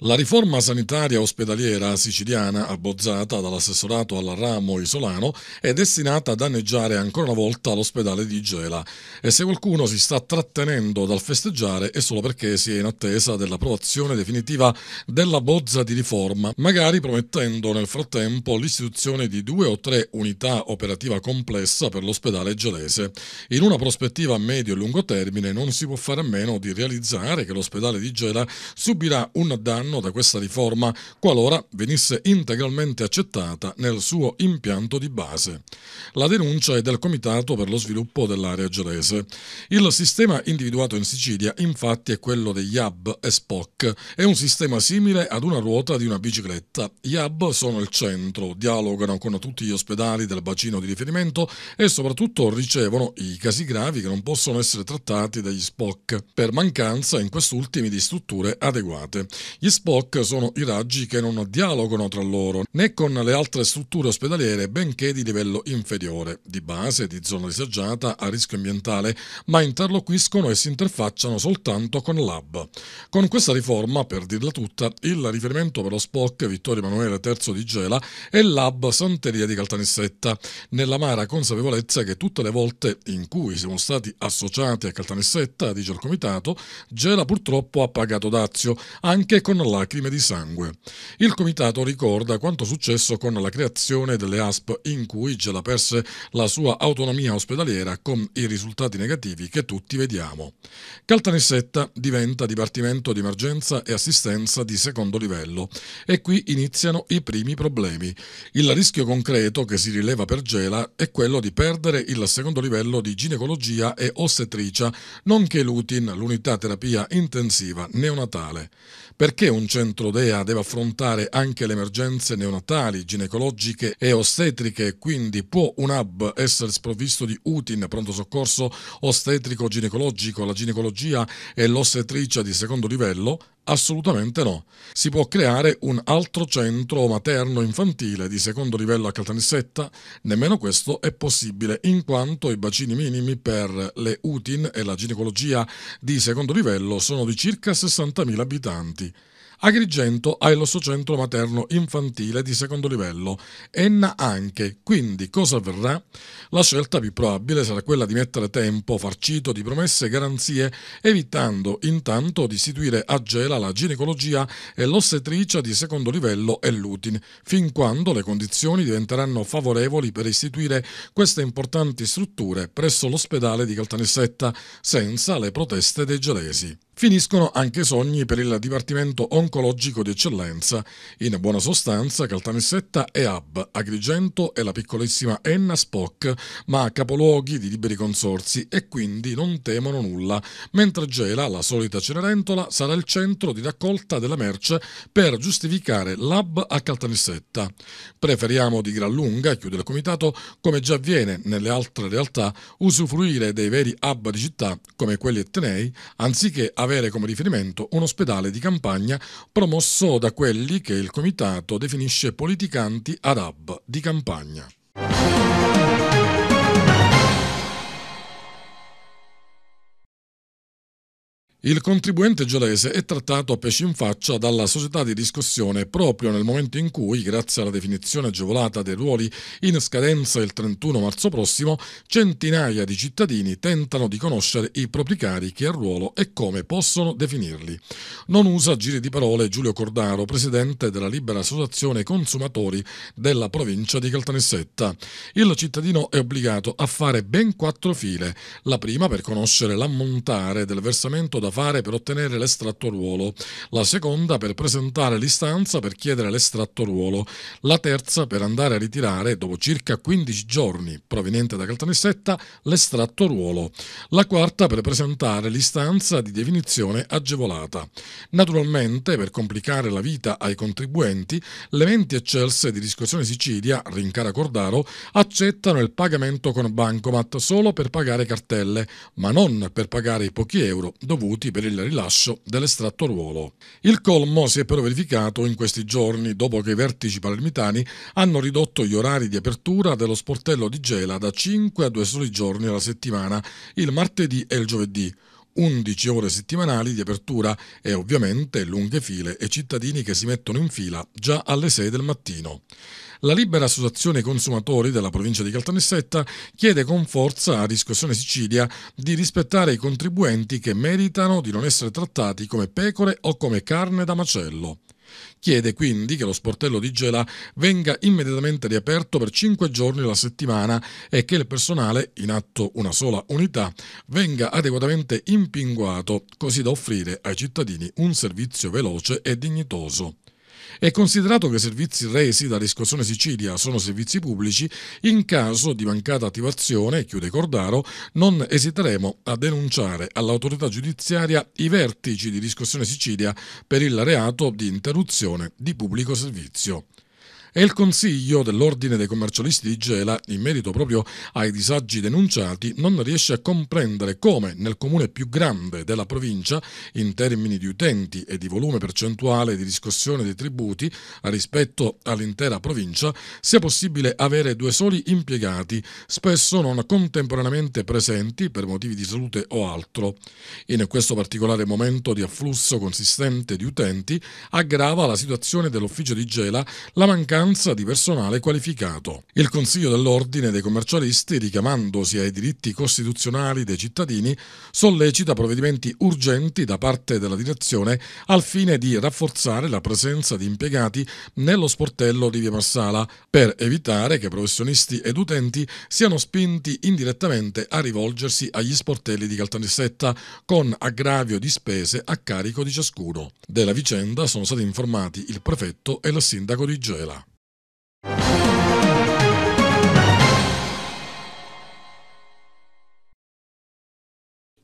La riforma sanitaria ospedaliera siciliana, abbozzata dall'assessorato alla ramo isolano, è destinata a danneggiare ancora una volta l'ospedale di Gela. E se qualcuno si sta trattenendo dal festeggiare è solo perché si è in attesa dell'approvazione definitiva della bozza di riforma, magari promettendo nel frattempo l'istituzione di due o tre unità operativa complessa per l'ospedale gelese. In una prospettiva a medio e lungo termine non si può fare a meno di realizzare che l'ospedale di Gela subirà un danno danno da questa riforma qualora venisse integralmente accettata nel suo impianto di base. La denuncia è del Comitato per lo sviluppo dell'area gelese. Il sistema individuato in Sicilia infatti è quello degli hub e SPOC, è un sistema simile ad una ruota di una bicicletta. Gli hub sono il centro, dialogano con tutti gli ospedali del bacino di riferimento e soprattutto ricevono i casi gravi che non possono essere trattati dagli SPOC per mancanza in quest'ultimi di strutture adeguate. Gli Spock sono i raggi che non dialogano tra loro né con le altre strutture ospedaliere, benché di livello inferiore, di base, di zona disagiata, a rischio ambientale, ma interloquiscono e si interfacciano soltanto con l'hub. Con questa riforma, per dirla tutta, il riferimento per lo Spock Vittorio Emanuele III di Gela è l'hub Santeria di Caltanissetta, nell'amara consapevolezza che tutte le volte in cui siamo stati associati a Caltanissetta, dice il Comitato, Gela purtroppo ha pagato dazio, anche con lacrime di sangue. Il comitato ricorda quanto successo con la creazione delle ASP in cui Gela perse la sua autonomia ospedaliera con i risultati negativi che tutti vediamo. Caltanissetta diventa Dipartimento di Emergenza e Assistenza di secondo livello e qui iniziano i primi problemi. Il rischio concreto che si rileva per Gela è quello di perdere il secondo livello di ginecologia e ostetricia, nonché l'UTIN, l'unità terapia intensiva neonatale, perché un un centro DEA deve affrontare anche le emergenze neonatali, ginecologiche e ostetriche, quindi può un hub essere sprovvisto di UTIN, pronto soccorso ostetrico ginecologico, la ginecologia e l'ostetricia di secondo livello? Assolutamente no. Si può creare un altro centro materno infantile di secondo livello a Caltanissetta? Nemmeno questo è possibile in quanto i bacini minimi per le UTIN e la ginecologia di secondo livello sono di circa 60.000 abitanti. Agrigento ha il suo centro materno infantile di secondo livello, Enna anche, quindi cosa avverrà? La scelta più probabile sarà quella di mettere tempo, farcito di promesse e garanzie, evitando intanto di istituire a Gela la ginecologia e l'ostetricia di secondo livello e l'UTIN, fin quando le condizioni diventeranno favorevoli per istituire queste importanti strutture presso l'ospedale di Caltanissetta, senza le proteste dei gelesi. Finiscono anche i sogni per il Dipartimento Oncologico di Eccellenza, in buona sostanza Caltanissetta e Hub, Agrigento e la piccolissima Enna Spock, ma capoluoghi di liberi consorsi e quindi non temono nulla, mentre Gela, la solita Cenerentola, sarà il centro di raccolta della merce per giustificare l'Hub a Caltanissetta. Preferiamo di gran lunga, chiude il comitato, come già avviene nelle altre realtà, usufruire dei veri hub di città come quelli etnei, anziché a avere come riferimento un ospedale di campagna promosso da quelli che il comitato definisce politicanti ad arab di campagna. Il contribuente giolese è trattato a pesci in faccia dalla società di riscossione proprio nel momento in cui, grazie alla definizione agevolata dei ruoli in scadenza il 31 marzo prossimo, centinaia di cittadini tentano di conoscere i propri carichi al ruolo e come possono definirli. Non usa giri di parole Giulio Cordaro, presidente della Libera Associazione Consumatori della provincia di Caltanissetta. Il cittadino è obbligato a fare ben quattro file, la prima per conoscere l'ammontare del versamento da fare per ottenere l'estratto ruolo, la seconda per presentare l'istanza per chiedere l'estratto ruolo, la terza per andare a ritirare dopo circa 15 giorni proveniente da Caltanissetta l'estratto ruolo, la quarta per presentare l'istanza di definizione agevolata. Naturalmente, per complicare la vita ai contribuenti, le menti eccelse di Riscossione Sicilia, rincara Cordaro, accettano il pagamento con bancomat solo per pagare cartelle, ma non per pagare i pochi euro dovuti pronti per il rilascio dell'estratto ruolo. Il colmo si è però verificato in questi giorni dopo che i vertici palermitani hanno ridotto gli orari di apertura dello sportello di Gela da 5 a 2 soli giorni alla settimana, il martedì e il giovedì. 11 ore settimanali di apertura e ovviamente lunghe file e cittadini che si mettono in fila già alle 6 del mattino. La Libera Associazione Consumatori della provincia di Caltanissetta chiede con forza a Riscossione Sicilia di rispettare i contribuenti che meritano di non essere trattati come pecore o come carne da macello. Chiede quindi che lo sportello di Gela venga immediatamente riaperto per 5 giorni alla settimana e che il personale, in atto una sola unità, venga adeguatamente impinguato così da offrire ai cittadini un servizio veloce e dignitoso. E considerato che i servizi resi da Riscossione Sicilia sono servizi pubblici, in caso di mancata attivazione, chiude Cordaro, non esiteremo a denunciare all'autorità giudiziaria i vertici di Riscossione Sicilia per il reato di interruzione di pubblico servizio e il Consiglio dell'Ordine dei commercialisti di Gela, in merito proprio ai disagi denunciati, non riesce a comprendere come nel comune più grande della provincia, in termini di utenti e di volume percentuale di riscossione dei tributi rispetto all'intera provincia, sia possibile avere due soli impiegati, spesso non contemporaneamente presenti per motivi di salute o altro. In questo particolare momento di afflusso consistente di utenti aggrava la situazione dell'ufficio di Gela la mancanza mancanza di personale qualificato. Il Consiglio dell'Ordine dei commercialisti, richiamandosi ai diritti costituzionali dei cittadini, sollecita provvedimenti urgenti da parte della direzione al fine di rafforzare la presenza di impiegati nello sportello di Via Marsala per evitare che professionisti ed utenti siano spinti indirettamente a rivolgersi agli sportelli di Caltanissetta con aggravio di spese a carico di ciascuno. Della vicenda sono stati informati il prefetto e la sindaco di Gela.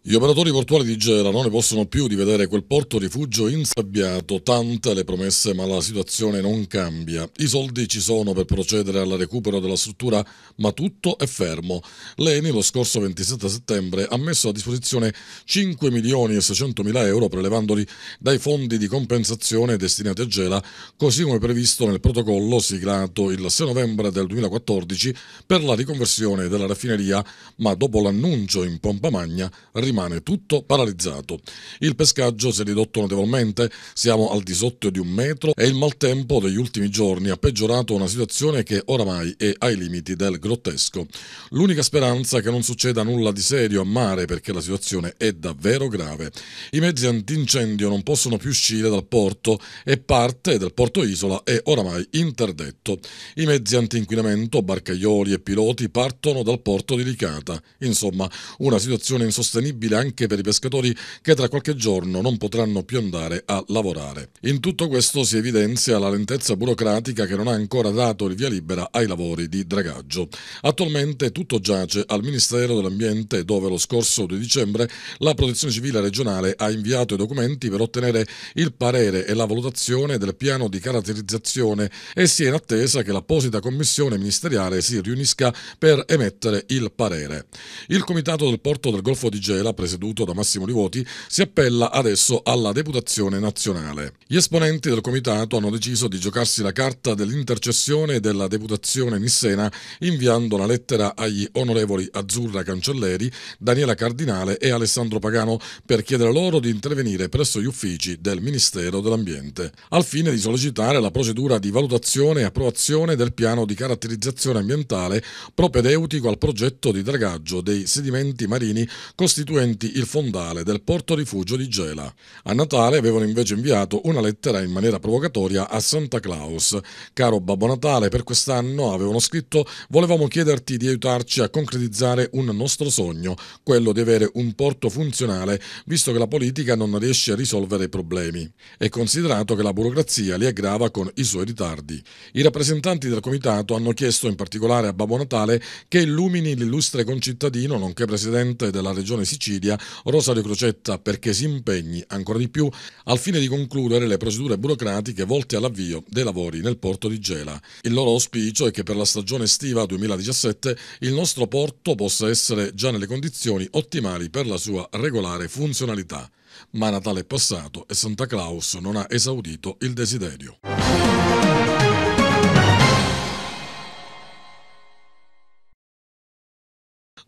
Gli operatori portuali di Gela non ne possono più di vedere quel porto rifugio insabbiato, tante le promesse ma la situazione non cambia. I soldi ci sono per procedere al recupero della struttura ma tutto è fermo. L'ENI lo scorso 27 settembre ha messo a disposizione 5 milioni e 600 mila euro prelevandoli dai fondi di compensazione destinati a Gela così come previsto nel protocollo siglato il 6 novembre del 2014 per la riconversione della raffineria ma dopo l'annuncio in pompa magna rimane tutto paralizzato. Il pescaggio si è ridotto notevolmente, siamo al di sotto di un metro e il maltempo degli ultimi giorni ha peggiorato una situazione che oramai è ai limiti del grottesco. L'unica speranza è che non succeda nulla di serio a mare perché la situazione è davvero grave. I mezzi antincendio non possono più uscire dal porto e parte del porto isola è oramai interdetto. I mezzi antinquinamento, barcaioli e piloti partono dal porto di Licata. Insomma, una situazione insostenibile disponibile anche per i pescatori che tra qualche giorno non potranno più andare a lavorare. In tutto questo si evidenzia la lentezza burocratica che non ha ancora dato il via libera ai lavori di dragaggio. Attualmente tutto giace al Ministero dell'Ambiente dove lo scorso 2 dicembre la Protezione Civile regionale ha inviato i documenti per ottenere il parere e la valutazione del piano di caratterizzazione e si è in attesa che l'apposita commissione ministeriale si riunisca per emettere il parere. Il Comitato del Porto del Golfo di Gela Camera, presieduto da Massimo Livoti, si appella adesso alla deputazione nazionale. Gli esponenti del comitato hanno deciso di giocarsi la carta dell'intercessione della deputazione nissena inviando una lettera agli onorevoli Azzurra Cancelleri, Daniela Cardinale e Alessandro Pagano per chiedere loro di intervenire presso gli uffici del Ministero dell'Ambiente, al fine di sollecitare la procedura di valutazione e approvazione del piano di caratterizzazione ambientale propedeutico al progetto di dragaggio dei sedimenti marini costituenti frequenti il fondale del porto rifugio di Gela. A Natale avevano invece inviato una lettera in maniera provocatoria a Santa Claus. Caro Babbo Natale, per quest'anno avevano scritto volevamo chiederti di aiutarci a concretizzare un nostro sogno, quello di avere un porto funzionale, visto che la politica non riesce a risolvere i problemi. e considerato che la burocrazia li aggrava con i suoi ritardi. I rappresentanti del comitato hanno chiesto in particolare a Babbo Natale che illumini l'illustre concittadino, nonché presidente della regione Sicilia, suicidia Rosario Crocetta perché si impegni ancora di più al fine di concludere le procedure burocratiche volte all'avvio dei lavori nel porto di Gela. Il loro auspicio è che per la stagione estiva 2017 il nostro porto possa essere già nelle condizioni ottimali per la sua regolare funzionalità. Ma Natale è passato e Santa Claus non ha esaudito il desiderio.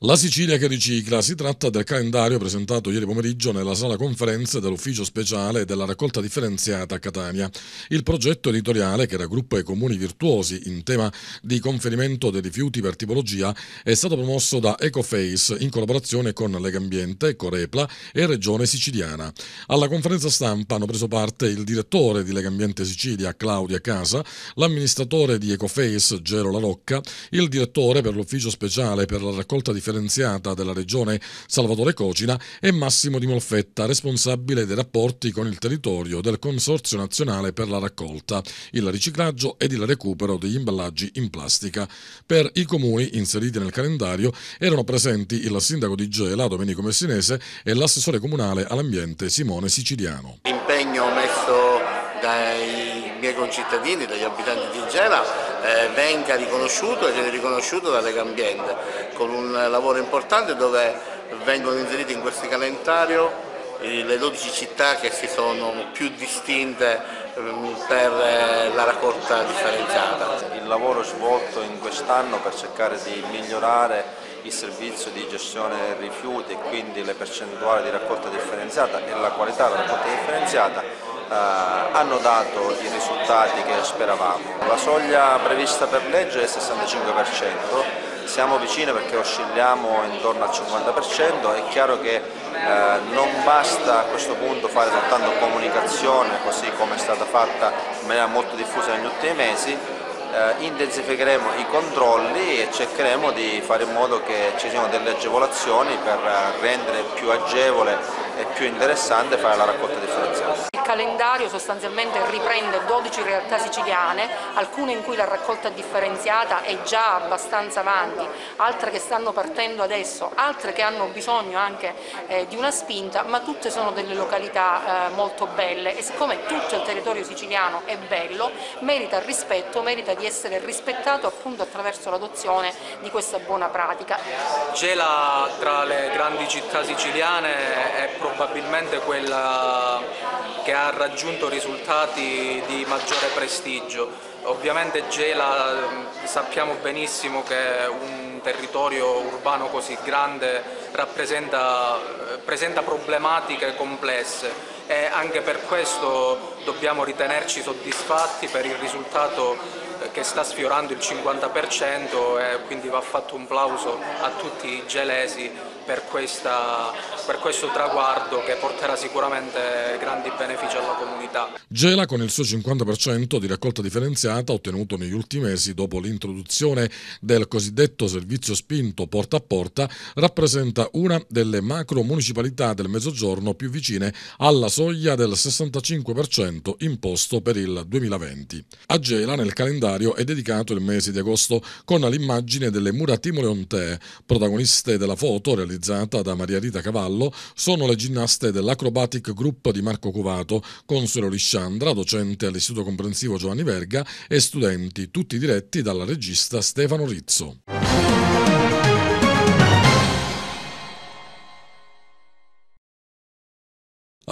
La Sicilia che ricicla si tratta del calendario presentato ieri pomeriggio nella sala conferenze dell'ufficio speciale della raccolta differenziata a Catania. Il progetto editoriale che raggruppa i comuni virtuosi in tema di conferimento dei rifiuti per tipologia è stato promosso da Ecoface in collaborazione con Legambiente, Corepla e Regione Siciliana. Alla conferenza stampa hanno preso parte il direttore di Legambiente Sicilia Claudia Casa, l'amministratore di Ecoface Gero La il direttore per l'ufficio speciale per la raccolta differenziata differenziata della Regione Salvatore Cocina e Massimo Di Molfetta, responsabile dei rapporti con il territorio del Consorzio Nazionale per la Raccolta, il riciclaggio ed il recupero degli imballaggi in plastica. Per i comuni inseriti nel calendario erano presenti il sindaco di Gela, Domenico Messinese, e l'assessore comunale all'ambiente Simone Siciliano. L'impegno messo dai dai concittadini, dagli abitanti di Gela eh, venga riconosciuto e viene riconosciuto da Lega Ambiente con un lavoro importante dove vengono inseriti in questo calendario eh, le 12 città che si sono più distinte ehm, per eh, la raccolta differenziata. Il lavoro svolto in quest'anno per cercare di migliorare il servizio di gestione dei rifiuti e quindi le percentuali di raccolta differenziata e la qualità della raccolta differenziata eh, hanno dato i risultati che speravamo. La soglia prevista per legge è il 65%, siamo vicini perché oscilliamo intorno al 50%, è chiaro che eh, non basta a questo punto fare soltanto comunicazione così come è stata fatta in maniera molto diffusa negli ultimi mesi, eh, intensificheremo i controlli e cercheremo di fare in modo che ci siano delle agevolazioni per eh, rendere più agevole è più interessante fare la raccolta differenziata. Il calendario sostanzialmente riprende 12 realtà siciliane, alcune in cui la raccolta differenziata è già abbastanza avanti, altre che stanno partendo adesso, altre che hanno bisogno anche eh, di una spinta, ma tutte sono delle località eh, molto belle e siccome tutto il territorio siciliano è bello, merita rispetto, merita di essere rispettato appunto attraverso l'adozione di questa buona pratica. Gela tra le grandi città siciliane è probabilmente quella che ha raggiunto risultati di maggiore prestigio. Ovviamente Gela sappiamo benissimo che un territorio urbano così grande eh, presenta problematiche complesse e anche per questo dobbiamo ritenerci soddisfatti per il risultato eh, che sta sfiorando il 50% e quindi va fatto un plauso a tutti i gelesi per, questa, per questo traguardo che porterà sicuramente grandi benefici alla comunità. Gela con il suo 50% di raccolta differenziata ottenuto negli ultimi mesi dopo l'introduzione del cosiddetto servizio spinto porta a porta rappresenta una delle macro municipalità del Mezzogiorno più vicine alla soglia del 65% imposto per il 2020. A Gela nel calendario è dedicato il mese di agosto con l'immagine delle mura Timole protagoniste della foto realizzata realizzata da Maria Rita Cavallo sono le ginnaste dell'Acrobatic Group di Marco Covato, consolo Lisciandra, docente all'Istituto Comprensivo Giovanni Verga e studenti, tutti diretti dalla regista Stefano Rizzo.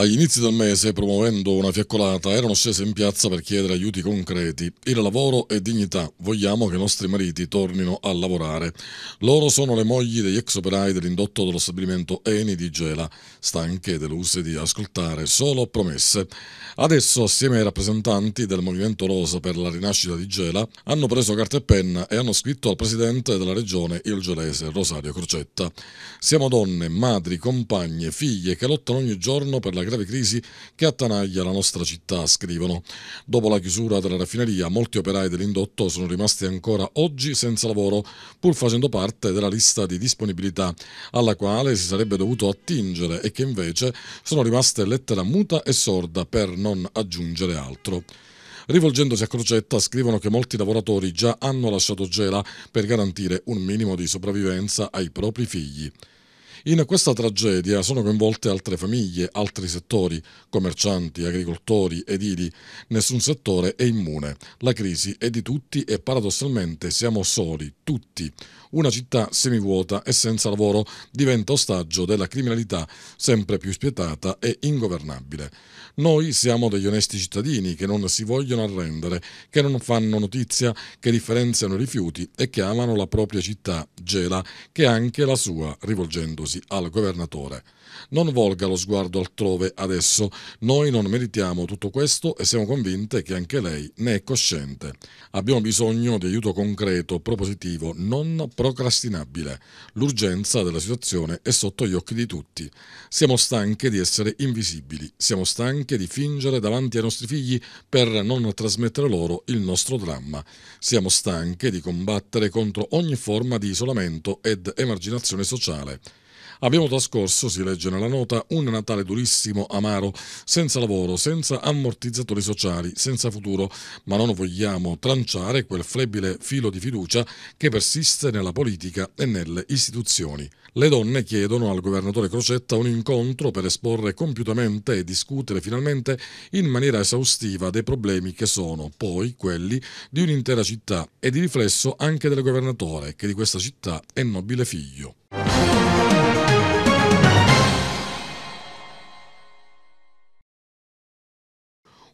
Agli inizi del mese, promuovendo una fiaccolata, erano scese in piazza per chiedere aiuti concreti. Il lavoro e dignità. Vogliamo che i nostri mariti tornino a lavorare. Loro sono le mogli degli ex operai dell'indotto dello stabilimento Eni di Gela, stanche e deluse di ascoltare solo promesse. Adesso, assieme ai rappresentanti del Movimento Rosa per la rinascita di Gela, hanno preso carta e penna e hanno scritto al presidente della regione, il gelese, Rosario Crocetta. Siamo donne, madri, compagne, figlie che lottano ogni giorno per la grave crisi che attanaglia la nostra città, scrivono. Dopo la chiusura della raffineria, molti operai dell'indotto sono rimasti ancora oggi senza lavoro, pur facendo parte della lista di disponibilità alla quale si sarebbe dovuto attingere e che invece sono rimaste lettera muta e sorda per non aggiungere altro. Rivolgendosi a Crocetta scrivono che molti lavoratori già hanno lasciato Gela per garantire un minimo di sopravvivenza ai propri figli. In questa tragedia sono coinvolte altre famiglie, altri settori, commercianti, agricoltori, edili. Nessun settore è immune. La crisi è di tutti e paradossalmente siamo soli, tutti. Una città semivuota e senza lavoro diventa ostaggio della criminalità sempre più spietata e ingovernabile. Noi siamo degli onesti cittadini che non si vogliono arrendere, che non fanno notizia, che differenziano i rifiuti e che amano la propria città, Gela, che è anche la sua, rivolgendosi rivolgendosi al governatore. Non volga lo sguardo altrove adesso, noi non meritiamo tutto questo e siamo convinte che anche lei ne è cosciente. Abbiamo bisogno di aiuto concreto, propositivo, non procrastinabile. L'urgenza della situazione è sotto gli occhi di tutti. Siamo stanche di essere invisibili, siamo stanche di fingere davanti ai nostri figli per non trasmettere loro il nostro dramma. Siamo stanche di combattere contro ogni forma di isolamento ed emarginazione sociale. Abbiamo trascorso, si legge nella nota, un Natale durissimo, amaro, senza lavoro, senza ammortizzatori sociali, senza futuro, ma non vogliamo tranciare quel flebile filo di fiducia che persiste nella politica e nelle istituzioni. Le donne chiedono al governatore Crocetta un incontro per esporre compiutamente e discutere finalmente in maniera esaustiva dei problemi che sono poi quelli di un'intera città e di riflesso anche del governatore che di questa città è nobile figlio.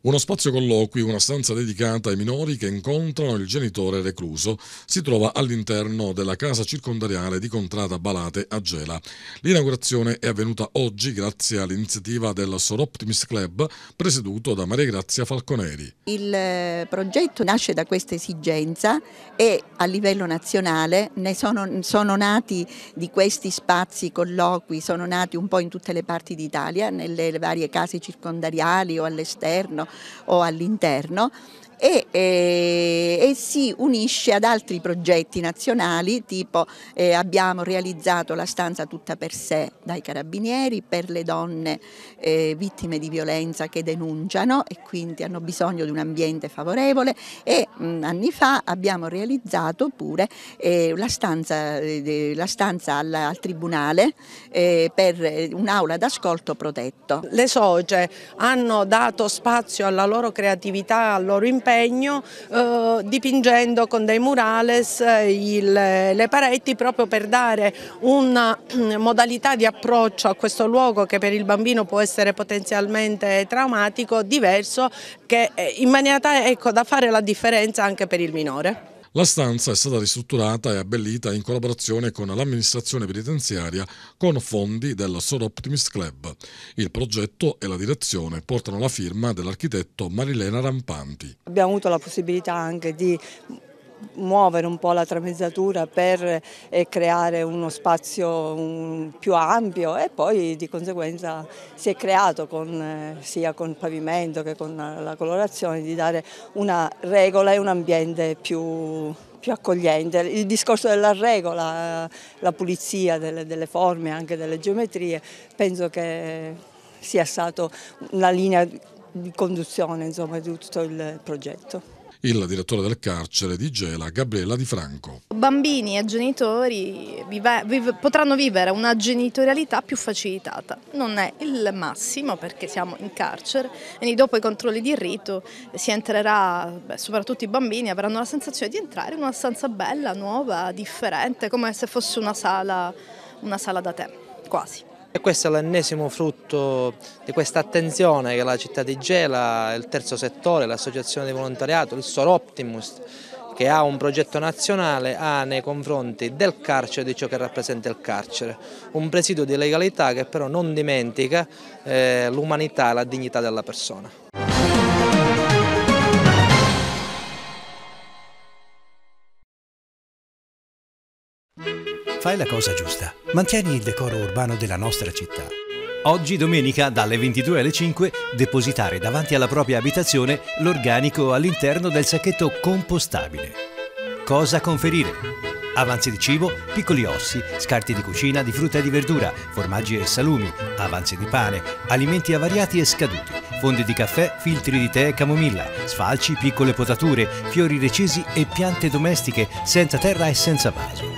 Uno spazio colloqui, una stanza dedicata ai minori che incontrano il genitore recluso, si trova all'interno della casa circondariale di Contrada Balate a Gela. L'inaugurazione è avvenuta oggi grazie all'iniziativa del Soroptimis Club presieduto da Maria Grazia Falconeri. Il eh, progetto nasce da questa esigenza e a livello nazionale ne sono, sono nati di questi spazi colloqui, sono nati un po' in tutte le parti d'Italia, nelle varie case circondariali o all'esterno o all'interno, e, e, eh, e, si unisce ad altri progetti nazionali tipo eh, abbiamo realizzato la stanza tutta per sé dai carabinieri per le donne eh, vittime di violenza che denunciano e quindi hanno bisogno di un ambiente favorevole e mh, mm, anni fa abbiamo realizzato pure eh, la, stanza, eh, la stanza al, al tribunale eh, per un'aula d'ascolto protetto. Le socie hanno dato spazio alla loro creatività, al loro impegno impegno eh, dipingendo con dei murales eh, il, le pareti proprio per dare una mm, modalità di approccio a questo luogo che per il bambino può essere potenzialmente traumatico, diverso, che eh, in maniera tale ecco, da fare la differenza anche per il minore. La stanza è stata ristrutturata e abbellita in collaborazione con l'amministrazione penitenziaria con fondi del Soroptimist Club. Il progetto e la direzione portano la firma dell'architetto Marilena Rampanti. Abbiamo avuto la possibilità anche di muovere un po' la tramezzatura per eh, creare uno spazio più ampio e poi di conseguenza si è creato con, eh, sia con il pavimento che con la colorazione di dare una regola e un ambiente più, più accogliente. Il discorso della regola, eh, la pulizia delle, delle forme, anche delle geometrie, penso che sia stata una linea di conduzione insomma, di tutto il progetto il direttore del carcere di Gela, Gabriella Di Franco. Bambini e genitori vive, vive, potranno vivere una genitorialità più facilitata. Non è il massimo perché siamo in carcere, e dopo i controlli di rito si entrerà, beh, soprattutto i bambini avranno la sensazione di entrare in una stanza bella, nuova, differente, come se fosse una sala, una sala da te, quasi. E questo è l'ennesimo frutto di questa attenzione che la città di Gela, il terzo settore, l'associazione di volontariato, il Soroptimus, che ha un progetto nazionale, ha nei confronti del carcere di ciò che rappresenta il carcere. Un presidio di legalità che però non dimentica eh, l'umanità e la dignità della persona. Thank you. Fai la cosa giusta. Mantieni il decoro urbano della nostra città. Oggi domenica dalle 22 alle 5 depositare davanti alla propria abitazione l'organico all'interno del sacchetto compostabile. Cosa conferire? Avanzi di cibo, piccoli ossi, scarti di cucina di frutta e di verdura, formaggi e salumi, avanzi di pane, alimenti avariati e scaduti, fondi di caffè, filtri di tè e camomilla, sfalci, piccole potature, fiori recisi e piante domestiche senza terra e senza vaso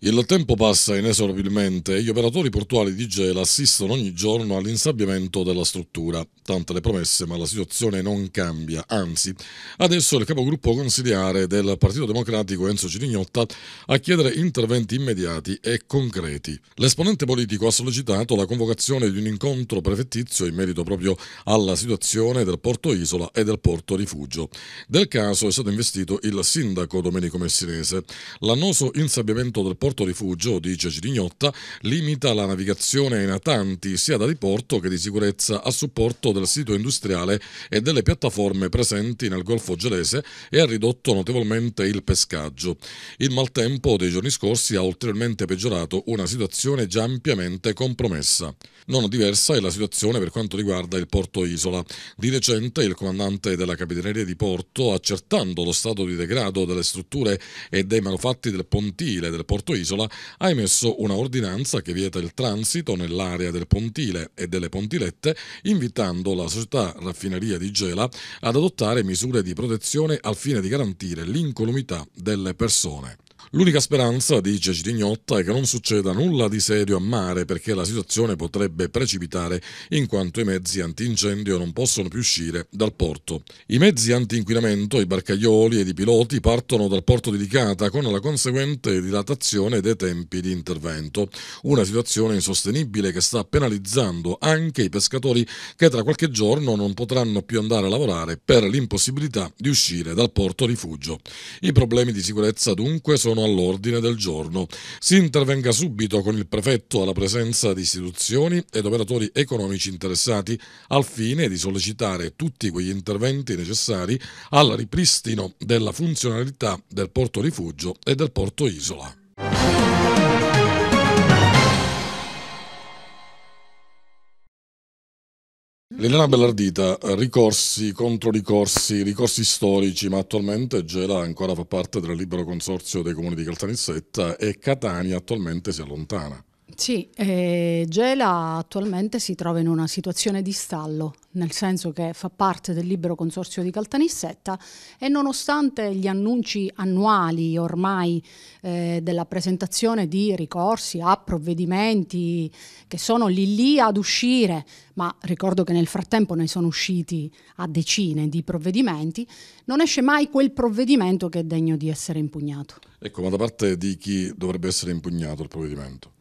Il tempo passa inesorabilmente e gli operatori portuali di Gela assistono ogni giorno all'insabbiamento della struttura. Tante le promesse, ma la situazione non cambia. Anzi, adesso il capogruppo consigliare del Partito Democratico Enzo Cirignotta a chiedere interventi immediati e concreti. L'esponente politico ha sollecitato la convocazione di un incontro prefettizio in merito proprio alla situazione del porto Isola e del porto Rifugio. Del caso è stato investito il sindaco Domenico Messinese. L'annoso insabbiamento del porto porto rifugio, dice Girignotta, limita la navigazione ai natanti sia da diporto che di sicurezza a supporto del sito industriale e delle piattaforme presenti nel Golfo Gelese e ha ridotto notevolmente il pescaggio. Il maltempo dei giorni scorsi ha ulteriormente peggiorato una situazione già ampiamente compromessa. Non diversa è la situazione per quanto riguarda il porto Isola. Di recente il comandante della Capitaneria di Porto, accertando lo stato di degrado delle strutture e dei manufatti del pontile del porto Isola, isola ha emesso una ordinanza che vieta il transito nell'area del pontile e delle pontilette, invitando la società raffineria di Gela ad adottare misure di protezione al fine di garantire l'incolumità delle persone. L'unica speranza, dice Girignotta, è che non succeda nulla di serio a mare perché la situazione potrebbe precipitare in quanto i mezzi antincendio non possono più uscire dal porto. I mezzi antinquinamento, i barcaioli ed i piloti partono dal porto di Licata con la conseguente dilatazione dei tempi di intervento. Una situazione insostenibile che sta penalizzando anche i pescatori che tra qualche giorno non potranno più andare a lavorare per l'impossibilità di uscire dal porto rifugio. I problemi di sicurezza dunque sono sono all'ordine del giorno. Si intervenga subito con il prefetto alla presenza di istituzioni ed operatori economici interessati al fine di sollecitare tutti quegli interventi necessari al ripristino della funzionalità del porto rifugio e del porto isola. Liliana Bellardita, ricorsi, controricorsi, ricorsi storici, ma attualmente Gela ancora fa parte del libero consorzio dei comuni di Caltanissetta e Catania attualmente si allontana. Sì, eh, Gela attualmente si trova in una situazione di stallo nel senso che fa parte del libero consorzio di Caltanissetta e nonostante gli annunci annuali ormai eh, della presentazione di ricorsi a provvedimenti che sono lì lì ad uscire, ma ricordo che nel frattempo ne sono usciti a decine di provvedimenti, non esce mai quel provvedimento che è degno di essere impugnato. Ecco, ma da parte di chi dovrebbe essere impugnato il provvedimento?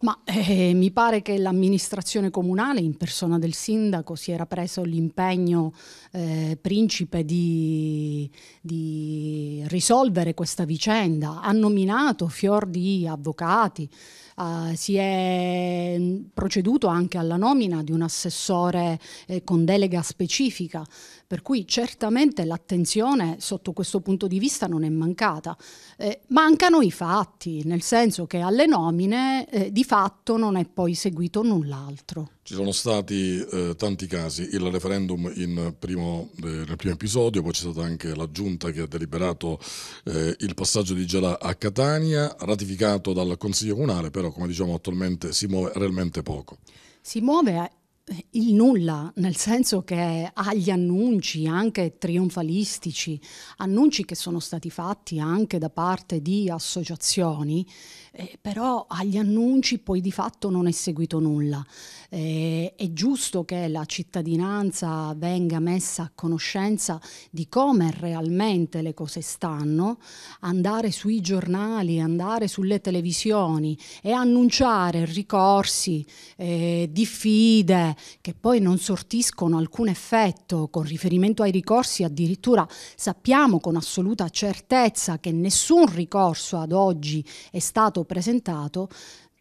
Ma eh, mi pare che l'amministrazione comunale, in persona del sindaco, si era preso l'impegno eh, principe di, di, risolvere questa vicenda. Ha nominato fior di avvocati, uh, si è mm, proceduto anche alla nomina di un assessore eh, con delega specifica, per cui certamente l'attenzione sotto questo punto di vista non è mancata. Eh, mancano i fatti, nel senso che alle nomine eh, di fatto non è poi seguito null'altro. Ci sono stati eh, tanti casi, il referendum primo, eh, nel primo episodio, poi c'è stata anche la giunta che ha deliberato eh, il passaggio di Gela a Catania, ratificato dal Consiglio Comunale, però come diciamo attualmente si muove realmente poco. Si muove eh, il nulla, nel senso che agli annunci anche trionfalistici, annunci che sono stati fatti anche da parte di associazioni eh, però agli annunci poi di fatto non è seguito nulla. Eh, è giusto che la cittadinanza venga messa a conoscenza di come realmente le cose stanno, andare sui giornali, andare sulle televisioni e annunciare ricorsi, eh, diffide che poi non sortiscono alcun effetto con riferimento ai ricorsi addirittura sappiamo con assoluta certezza che nessun ricorso ad oggi è stato stato presentato,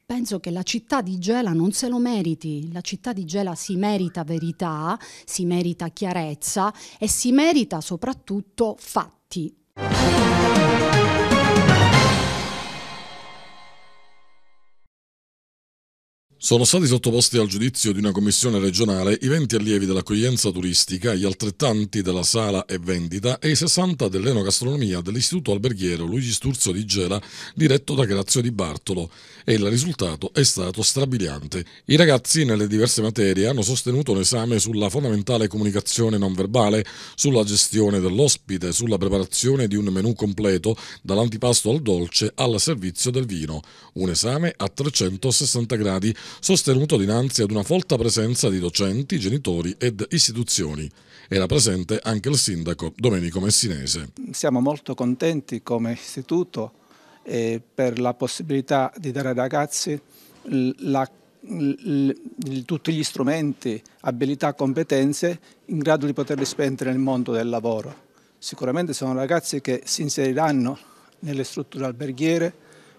penso che la città di Gela non se lo meriti, la città di Gela si merita verità, si merita chiarezza e si merita soprattutto fatti. Sono stati sottoposti al giudizio di una commissione regionale i 20 allievi dell'accoglienza turistica, gli altrettanti della sala e vendita e i 60 dell'enogastronomia dell'Istituto Alberghiero Luigi Sturzo di Gela, diretto da Grazio Di Bartolo, e il risultato è stato strabiliante. I ragazzi nelle diverse materie hanno sostenuto un esame sulla fondamentale comunicazione non verbale, sulla gestione dell'ospite, sulla preparazione di un menù completo, dall'antipasto al dolce al servizio del vino. Un esame a 360 gradi sostenuto dinanzi ad una folta presenza di docenti, genitori ed istituzioni. Era presente anche il sindaco Domenico Messinese. Siamo molto contenti come istituto eh, per la possibilità di dare ai ragazzi la tutti gli strumenti, abilità, competenze in grado di poterli spendere nel mondo del lavoro. Sicuramente sono ragazzi che si inseriranno nelle strutture alberghiere,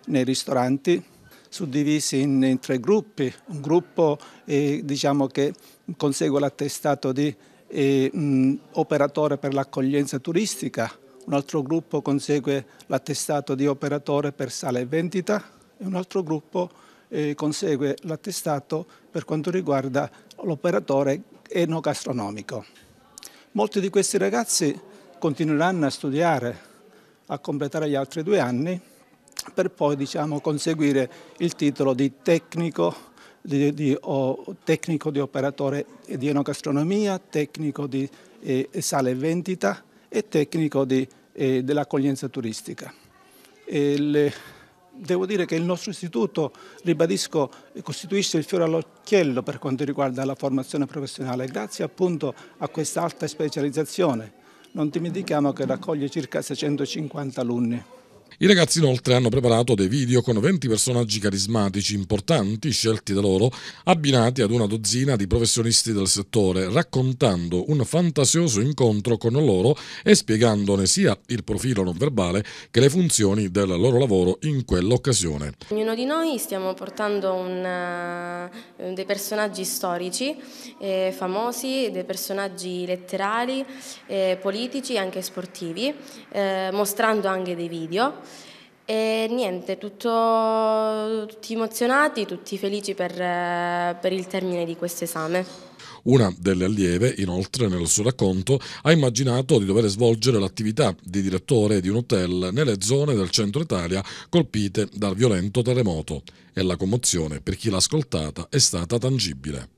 nei ristoranti, suddivisi in, in tre gruppi, un gruppo eh, diciamo che consegue l'attestato di eh, mh, operatore per l'accoglienza turistica, un altro gruppo consegue l'attestato di operatore per sale e vendita e un altro gruppo eh, consegue l'attestato per quanto riguarda l'operatore enogastronomico. Molti di questi ragazzi continueranno a studiare, a completare gli altri due anni per poi diciamo, conseguire il titolo di tecnico di, di, o, tecnico di operatore di enogastronomia, tecnico di eh, sale e vendita e tecnico eh, dell'accoglienza turistica. Le, devo dire che il nostro istituto, ribadisco, costituisce il fiore all'occhiello per quanto riguarda la formazione professionale, grazie appunto a questa alta specializzazione. Non dimentichiamo che raccoglie circa 650 alunni. I ragazzi inoltre hanno preparato dei video con 20 personaggi carismatici importanti scelti da loro, abbinati ad una dozzina di professionisti del settore, raccontando un fantasioso incontro con loro e spiegandone sia il profilo non verbale che le funzioni del loro lavoro in quell'occasione. Ognuno di noi stiamo portando una, eh, dei personaggi storici, eh, famosi, dei personaggi letterari, eh, politici e anche sportivi, eh, mostrando anche dei video e niente, tutto, tutti emozionati, tutti felici per, per il termine di questo esame. Una delle allieve, inoltre, nel suo racconto, ha immaginato di dover svolgere l'attività di direttore di un hotel nelle zone del centro Italia colpite dal violento terremoto e la commozione per chi l'ha ascoltata è stata tangibile.